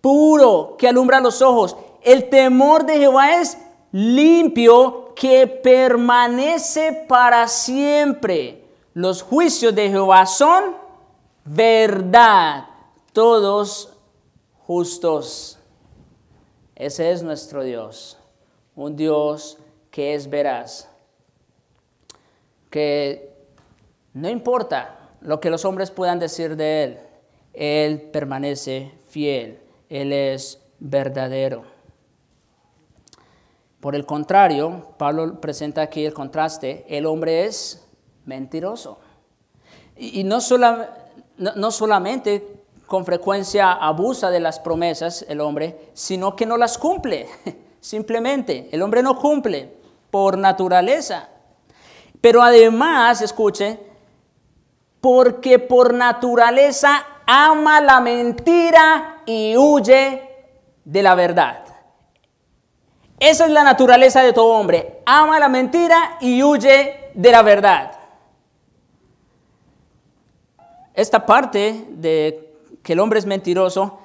puro que alumbra los ojos. El temor de Jehová es limpio que permanece para siempre. Los juicios de Jehová son verdad, todos justos. Ese es nuestro Dios, un Dios que es veraz, que no importa lo que los hombres puedan decir de Él, Él permanece fiel, Él es verdadero. Por el contrario, Pablo presenta aquí el contraste, el hombre es mentiroso. Y, no, no solamente con frecuencia abusa de las promesas el hombre, sino que no las cumple. Simplemente, el hombre no cumple por naturaleza. Pero además, escuche, porque por naturaleza ama la mentira y huye de la verdad. Esa es la naturaleza de todo hombre. Ama la mentira y huye de la verdad. Esta parte de que el hombre es mentiroso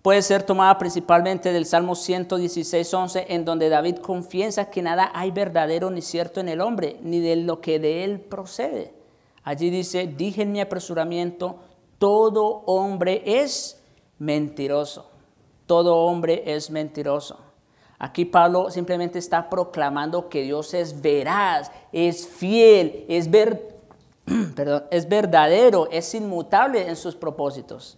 puede ser tomada principalmente del Salmo 116, 11, en donde David confiesa que nada hay verdadero ni cierto en el hombre, ni de lo que de él procede. Allí dice, dije en mi apresuramiento, todo hombre es mentiroso, todo hombre es mentiroso. Aquí Pablo simplemente está proclamando que Dios es veraz, es fiel, es verdadero. perdón, es verdadero, es inmutable en sus propósitos.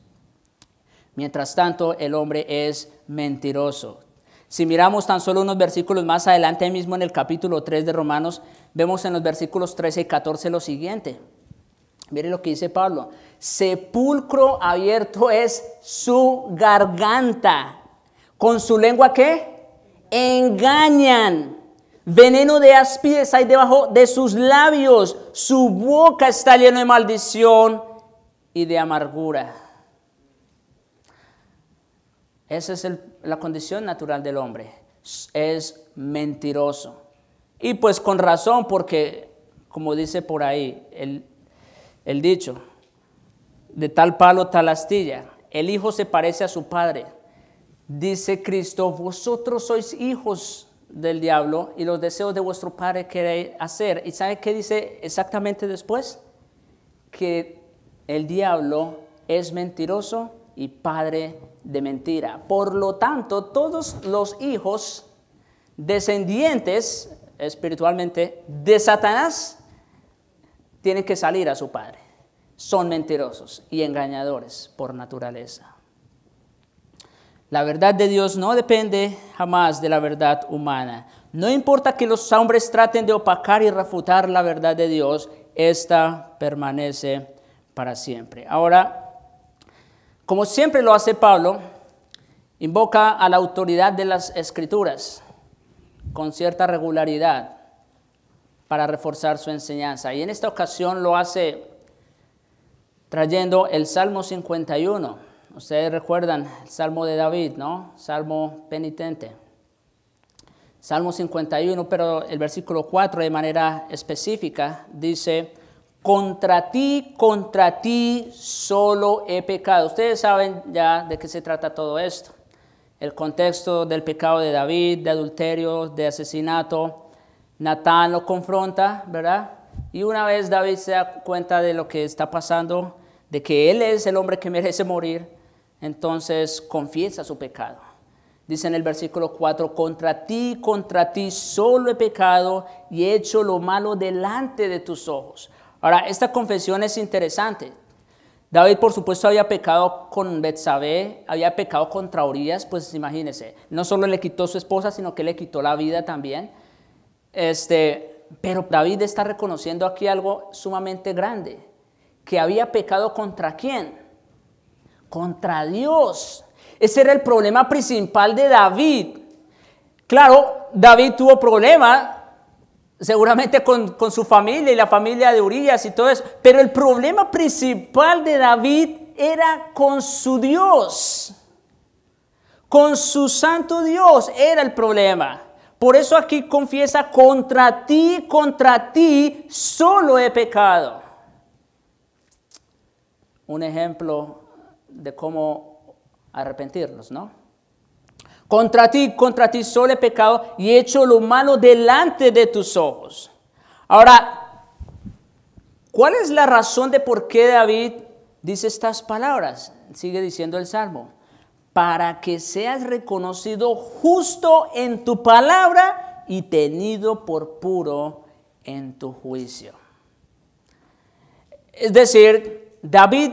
Mientras tanto, el hombre es mentiroso. Si miramos tan solo unos versículos más adelante, mismo en el capítulo 3 de Romanos, vemos en los versículos 13 y 14 lo siguiente. Mire lo que dice Pablo. Sepulcro abierto es su garganta. ¿Con su lengua qué? Engañan Veneno de áspides hay debajo de sus labios. Su boca está llena de maldición y de amargura. Esa es la condición natural del hombre. Es mentiroso. Y pues con razón, porque como dice por ahí el dicho, de tal palo, tal astilla. El hijo se parece a su padre. Dice Cristo, vosotros sois hijos del diablo y los deseos de vuestro padre queréis hacer. ¿Y sabe qué dice exactamente después? Que el diablo es mentiroso y padre de mentira. Por lo tanto, todos los hijos descendientes espiritualmente de Satanás tienen que salir a su padre. Son mentirosos y engañadores por naturaleza. La verdad de Dios no depende jamás de la verdad humana. No importa que los hombres traten de opacar y refutar la verdad de Dios, esta permanece para siempre. Ahora, como siempre lo hace Pablo, invoca a la autoridad de las escrituras con cierta regularidad para reforzar su enseñanza. Y en esta ocasión lo hace trayendo el Salmo 51 ustedes recuerdan el Salmo de David, ¿no? Salmo penitente. Salmo 51, pero el versículo 4 de manera específica dice, contra ti, contra ti solo he pecado. Ustedes saben ya de qué se trata todo esto. El contexto del pecado de David, de adulterio, de asesinato. Natán lo confronta, ¿verdad? Y una vez David se da cuenta de lo que está pasando, de que él es el hombre que merece morir, entonces confiesa su pecado. Dice en el versículo 4, contra ti, contra ti solo he pecado y he hecho lo malo delante de tus ojos. Ahora, esta confesión es interesante. David, por supuesto, había pecado con Betsabé, había pecado contra Urias, pues imagínese, no solo le quitó su esposa, sino que le quitó la vida también. Este, pero David está reconociendo aquí algo sumamente grande, que había pecado contra quién? contra Dios. Ese era el problema principal de David. Claro, David tuvo problemas seguramente con, su familia y la familia de Urias y todo eso, pero el problema principal de David era con su Dios. Con su santo Dios era el problema. Por eso aquí confiesa, contra ti, contra ti, solo he pecado. Un ejemplo de cómo arrepentirnos, ¿no? Contra ti, contra ti solo he pecado y he hecho lo malo delante de tus ojos. Ahora, ¿cuál es la razón de por qué David dice estas palabras? Sigue diciendo el Salmo. Para que seas reconocido justo en tu palabra y tenido por puro en tu juicio. Es decir, David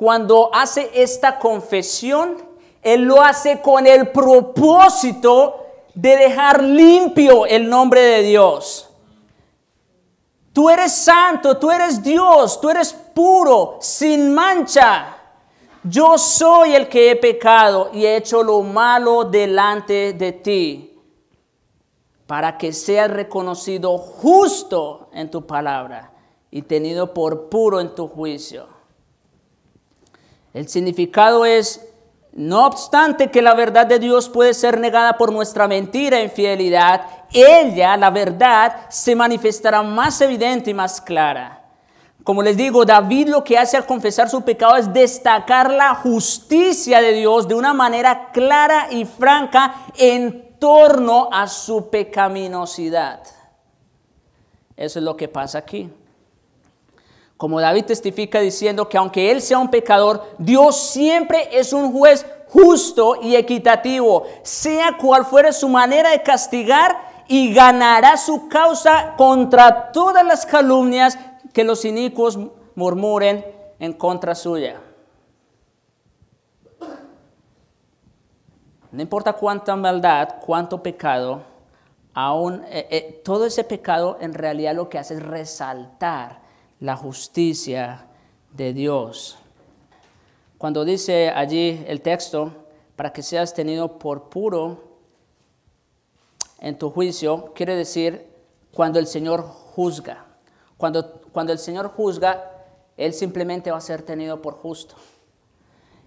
cuando hace esta confesión, él lo hace con el propósito de dejar limpio el nombre de Dios. Tú eres santo, tú eres Dios, tú eres puro, sin mancha. Yo soy el que he pecado y he hecho lo malo delante de ti, para que seas reconocido justo en tu palabra y tenido por puro en tu juicio. El significado es, no obstante que la verdad de Dios puede ser negada por nuestra mentira e infidelidad, ella, la verdad, se manifestará más evidente y más clara. Como les digo, David lo que hace al confesar su pecado es destacar la justicia de Dios de una manera clara y franca en torno a su pecaminosidad. Eso es lo que pasa aquí. Como David testifica diciendo que aunque él sea un pecador, Dios siempre es un juez justo y equitativo, sea cual fuere su manera de castigar, y ganará su causa contra todas las calumnias que los inicuos murmuren en contra suya. No importa cuánta maldad, cuánto pecado, aún eh, eh, todo ese pecado en realidad lo que hace es resaltar la justicia de Dios. Cuando dice allí el texto, para que seas tenido por puro en tu juicio, quiere decir cuando el Señor juzga. Cuando, cuando el Señor juzga, Él simplemente va a ser tenido por justo.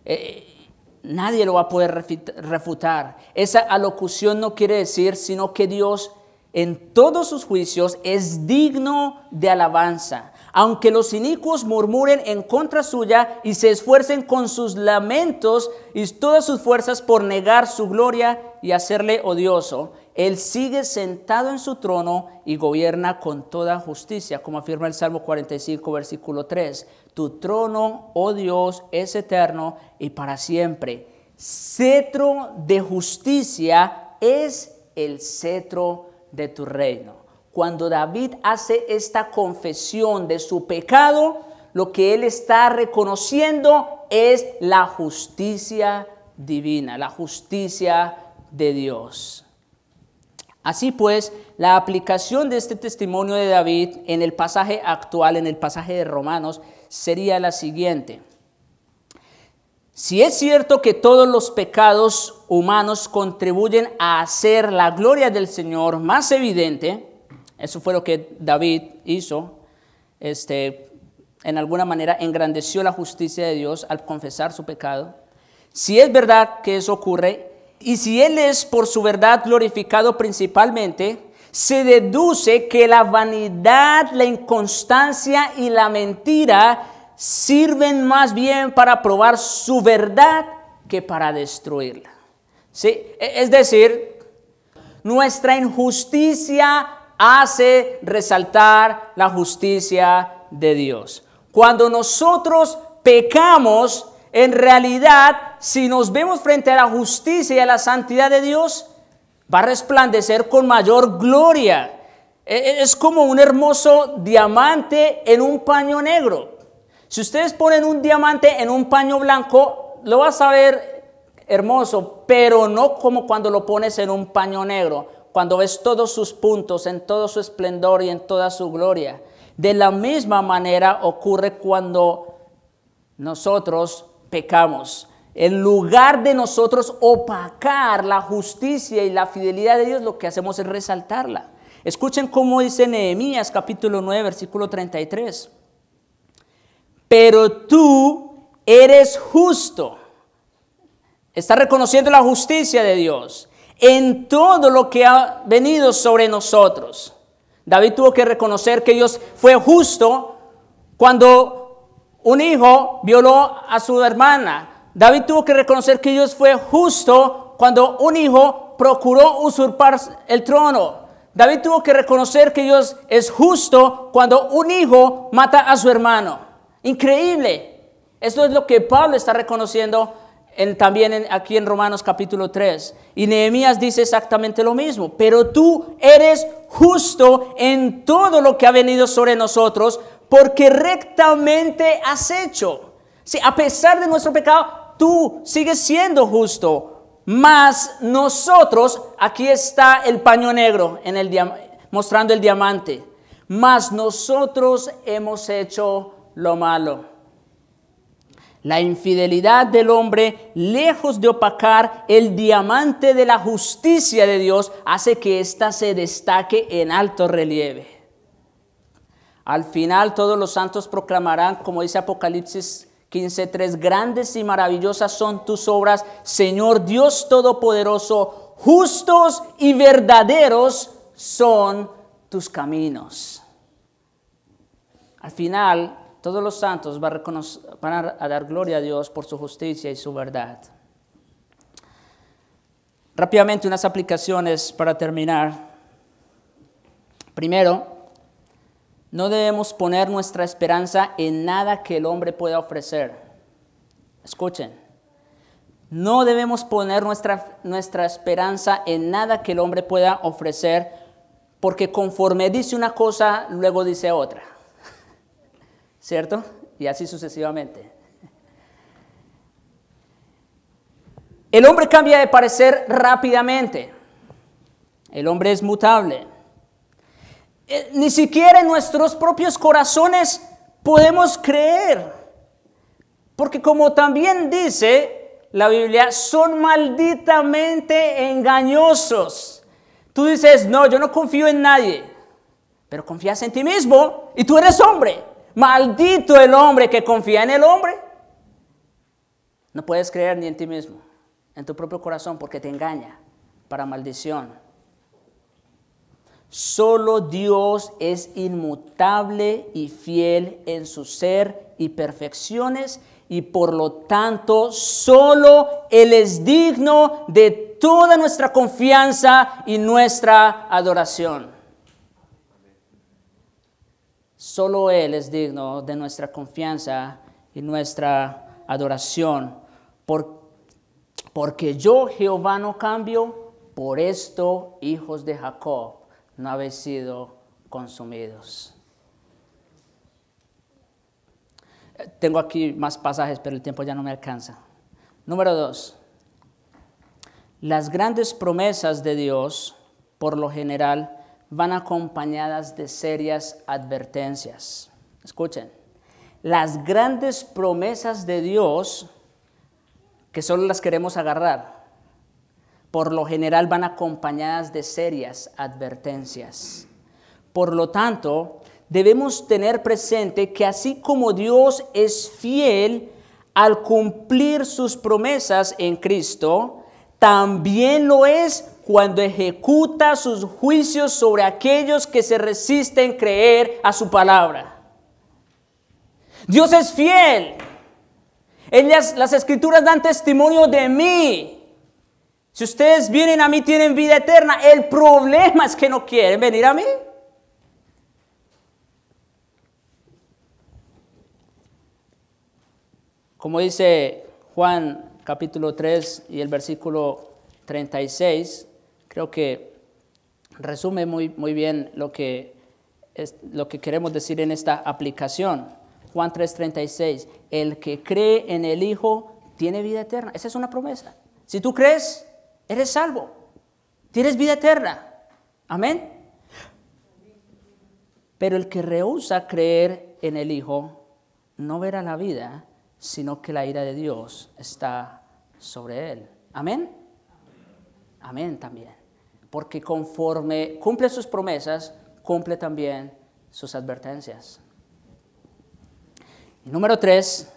Eh, eh, nadie lo va a poder refutar. Esa alocución no quiere decir sino que Dios en todos sus juicios es digno de alabanza. Aunque los inicuos murmuren en contra suya y se esfuercen con sus lamentos y todas sus fuerzas por negar su gloria y hacerle odioso, Él sigue sentado en su trono y gobierna con toda justicia, como afirma el Salmo 45, versículo 3. Tu trono, oh Dios, es eterno y para siempre. Cetro de justicia es el cetro de tu reino. Cuando David hace esta confesión de su pecado, lo que él está reconociendo es la justicia divina, la justicia de Dios. Así pues, la aplicación de este testimonio de David en el pasaje actual, en el pasaje de Romanos, sería la siguiente. Si es cierto que todos los pecados humanos contribuyen a hacer la gloria del Señor más evidente, eso fue lo que David hizo. Este, en alguna manera engrandeció la justicia de Dios al confesar su pecado. Si es verdad que eso ocurre, y si Él es por su verdad glorificado principalmente, se deduce que la vanidad, la inconstancia y la mentira sirven más bien para probar su verdad que para destruirla. ¿Sí? E-, es decir, nuestra injusticia hace resaltar la justicia de Dios. Cuando nosotros pecamos, en realidad, si nos vemos frente a la justicia y a la santidad de Dios, va a resplandecer con mayor gloria. E, e, es como un hermoso diamante en un paño negro. Si ustedes ponen un diamante en un paño blanco, lo vas a ver hermoso, pero no como cuando lo pones en un paño negro cuando ves todos sus puntos en todo su esplendor y en toda su gloria. De la misma manera ocurre cuando nosotros pecamos. En lugar de nosotros opacar la justicia y la fidelidad de Dios, lo que hacemos es resaltarla. Escuchen cómo dice Nehemías capítulo 9, versículo 33. Pero tú eres justo. Está reconociendo la justicia de Dios en todo lo que ha venido sobre nosotros. David tuvo que reconocer que Dios fue justo cuando un hijo violó a su hermana. David tuvo que reconocer que Dios fue justo cuando un hijo procuró usurpar el trono. David tuvo que reconocer que Dios es justo cuando un hijo mata a su hermano. Increíble. Esto es lo que Pablo está reconociendo también aquí en Romanos capítulo 3. Y Nehemías dice exactamente lo mismo, pero tú eres justo en todo lo que ha venido sobre nosotros, porque rectamente has hecho. a pesar de nuestro pecado, tú sigues siendo justo. Mas nosotros, aquí está el paño negro en el mostrando el diamante. Mas nosotros hemos hecho lo malo. La infidelidad del hombre, lejos de opacar el diamante de la justicia de Dios, hace que ésta se destaque en alto relieve. Al final todos los santos proclamarán, como dice Apocalipsis 15.3, grandes y maravillosas son tus obras, Señor Dios Todopoderoso, justos y verdaderos son tus caminos. Al final todos los santos van a, dar gloria a Dios por su justicia y su verdad. Rápidamente unas aplicaciones para terminar. Primero, no debemos poner nuestra esperanza en nada que el hombre pueda ofrecer. Escuchen, no debemos poner nuestra, nuestra esperanza en nada que el hombre pueda ofrecer, porque conforme dice una cosa, luego dice otra. ¿cierto? Y así sucesivamente. El hombre cambia de parecer rápidamente. El hombre es mutable. Eh, ni siquiera en nuestros propios corazones podemos creer. Porque como también dice la Biblia, son malditamente engañosos. Tú dices, no, yo no confío en nadie, pero confías en ti mismo y tú eres hombre. Maldito el hombre que confía en el hombre. No puedes creer ni en ti mismo, en tu propio corazón, porque te engaña para maldición. Solo Dios es inmutable y fiel en su ser y perfecciones y por lo tanto solo Él es digno de toda nuestra confianza y nuestra adoración. Solo Él es digno de nuestra confianza y nuestra adoración. porque yo, Jehová, no cambio, por esto, hijos de Jacob, no habéis sido consumidos. Tengo aquí más pasajes, pero el tiempo ya no me alcanza. Número dos. Las grandes promesas de Dios, por lo general, van acompañadas de serias advertencias. Escuchen, las grandes promesas de Dios, que solo las queremos agarrar, por lo general van acompañadas de serias advertencias. Por lo tanto, debemos tener presente que así como Dios es fiel al cumplir sus promesas en Cristo, también lo es cuando ejecuta sus juicios sobre aquellos que se resisten creer a su palabra. Dios es fiel. Ellas, las escrituras dan testimonio de mí. Si ustedes vienen a mí tienen vida eterna. El problema es que no quieren venir a mí. Como dice Juan capítulo 3 y el versículo 36, creo que resume muy, muy bien lo que, es, lo que queremos decir en esta aplicación. Juan 3:36, el que cree en el Hijo tiene vida eterna. Esa es una promesa. Si tú crees, eres salvo. Tienes vida eterna. Amén. Pero el que rehúsa creer en el Hijo no verá la vida, sino que la ira de Dios está sobre él. Amén. Amén también porque conforme cumple sus promesas, cumple también sus advertencias. número tres,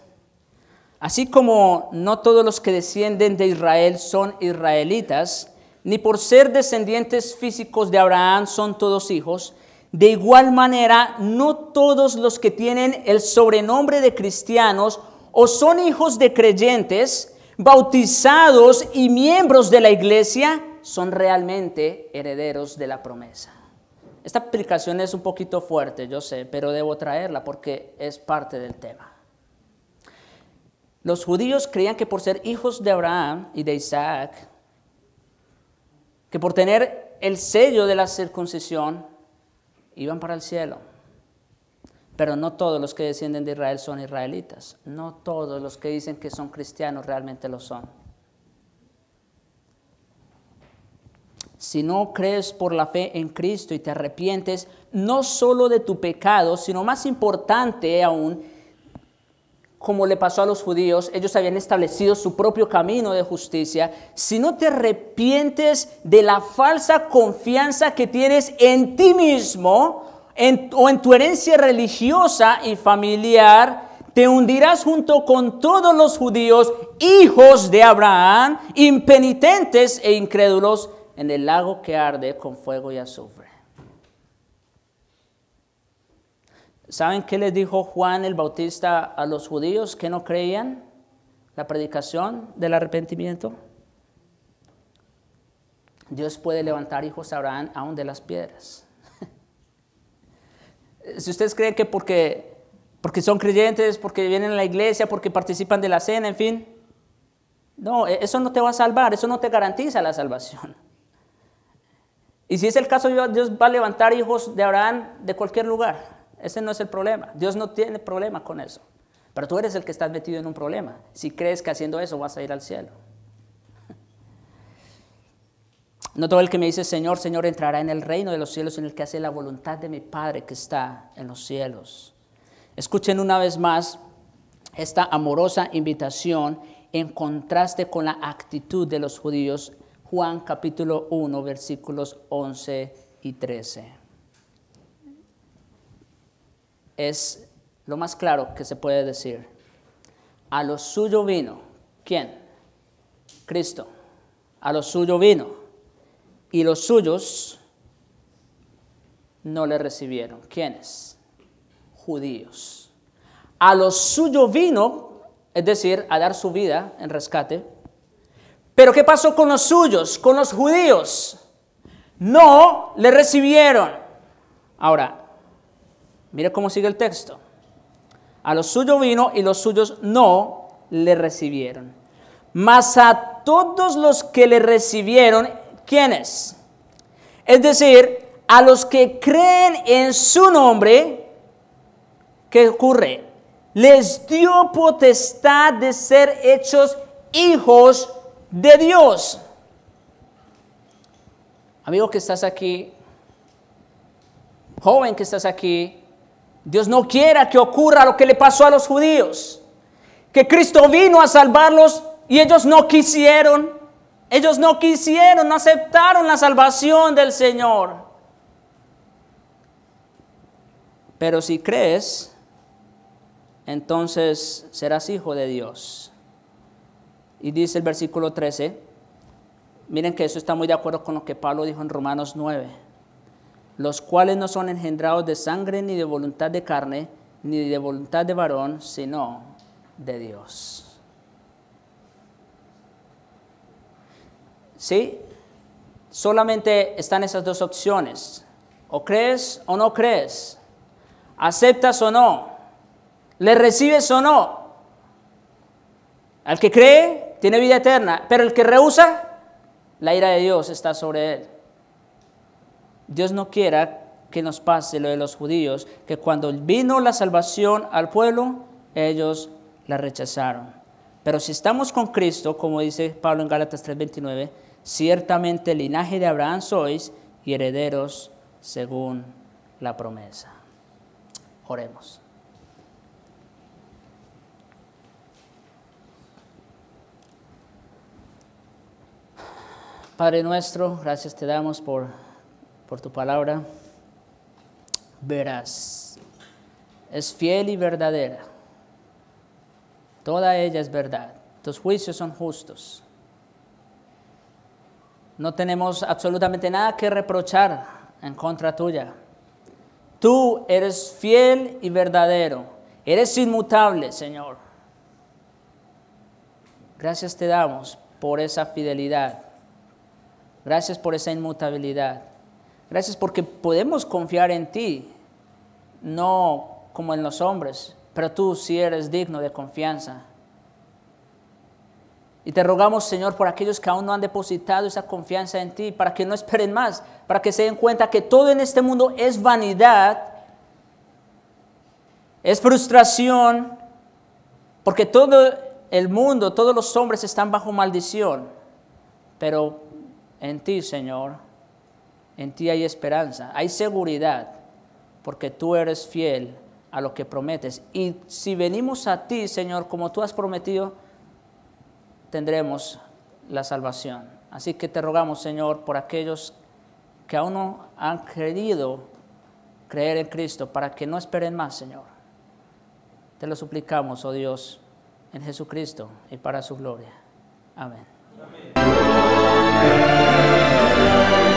así como no todos los que descienden de Israel son israelitas, ni por ser descendientes físicos de Abraham son todos hijos, de igual manera no todos los que tienen el sobrenombre de cristianos o son hijos de creyentes, bautizados y miembros de la iglesia, son realmente herederos de la promesa. Esta aplicación es un poquito fuerte, yo sé, pero debo traerla porque es parte del tema. Los judíos creían que por ser hijos de Abraham y de Isaac, que por tener el sello de la circuncisión, iban para el cielo. Pero no todos los que descienden de Israel son israelitas. No todos los que dicen que son cristianos realmente lo son. Si no crees por la fe en Cristo y te arrepientes no solo de tu pecado, sino más importante aún, como le pasó a los judíos, ellos habían establecido su propio camino de justicia, si no te arrepientes de la falsa confianza que tienes en ti mismo o en tu herencia religiosa y familiar, te hundirás junto con todos los judíos, hijos de Abraham, impenitentes e incrédulos en el lago que arde con fuego y azufre. ¿Saben qué les dijo Juan el Bautista a los judíos que no creían la predicación del arrepentimiento? Dios puede levantar hijos a Abraham aún de las piedras. si ustedes creen que porque, porque son creyentes, porque vienen a la iglesia, porque participan de la cena, en fin, no, e-, eso no te va a salvar, eso no te garantiza la salvación. Y si es el caso, Dios va a levantar hijos de Abraham de cualquier lugar. Ese no es el problema. Dios no tiene problema con eso. Pero tú eres el que estás metido en un problema. Si crees que haciendo eso vas a ir al cielo. No todo el que me dice Señor, Señor entrará en el reino de los cielos en el que hace la voluntad de mi Padre que está en los cielos. Escuchen una vez más esta amorosa invitación en contraste con la actitud de los judíos Juan capítulo 1, versículos 11 y 13. Es lo más claro que se puede decir. A lo suyo vino. ¿Quién? Cristo. A lo suyo vino. Y los suyos no le recibieron. ¿Quiénes? Judíos. A lo suyo vino, es decir, a dar su vida en rescate pero ¿qué pasó con los suyos, con los judíos? No le recibieron. Ahora, mira cómo sigue el texto. A los suyos vino y los suyos no le recibieron. Mas a todos los que le recibieron, ¿quiénes? Es decir, a los que creen en su nombre, ¿qué ocurre? Les dio potestad de ser hechos hijos de Dios. Amigo que estás aquí, joven que estás aquí, Dios no quiera que ocurra lo que le pasó a los judíos, que Cristo vino a salvarlos y ellos no quisieron, ellos no quisieron, no aceptaron la salvación del Señor. Pero si crees, entonces serás hijo de Dios. Y dice el versículo 13, miren que eso está muy de acuerdo con lo que Pablo dijo en Romanos 9, los cuales no son engendrados de sangre ni de voluntad de carne, ni de voluntad de varón, sino de Dios. ¿Sí? Solamente están esas dos opciones. O crees o no crees. Aceptas o no. Le recibes o no. Al que cree, tiene vida eterna, pero el que rehúsa, la ira de Dios está sobre él. Dios no quiera que nos pase lo de los judíos, que cuando vino la salvación al pueblo, ellos la rechazaron. Pero si estamos con Cristo, como dice Pablo en Gálatas 3:29, ciertamente el linaje de Abraham sois y herederos según la promesa. Oremos. Padre nuestro, gracias te damos por, por tu palabra. Verás, es fiel y verdadera. Toda ella es verdad. Tus juicios son justos. No tenemos absolutamente nada que reprochar en contra tuya. Tú eres fiel y verdadero. Eres inmutable, Señor. Gracias te damos por esa fidelidad Gracias por esa inmutabilidad. Gracias porque podemos confiar en ti, no como en los hombres, pero tú sí eres digno de confianza. Y te rogamos, Señor, por aquellos que aún no han depositado esa confianza en ti, para que no esperen más, para que se den cuenta que todo en este mundo es vanidad, es frustración, porque todo el mundo, todos los hombres están bajo maldición, pero en ti, Señor, en ti hay esperanza, hay seguridad, porque tú eres fiel a lo que prometes. Y si venimos a ti, Señor, como tú has prometido, tendremos la salvación. Así que te rogamos, Señor, por aquellos que aún no han creído creer en Cristo, para que no esperen más, Señor. Te lo suplicamos, oh Dios, en Jesucristo y para su gloria. Amén. Amen.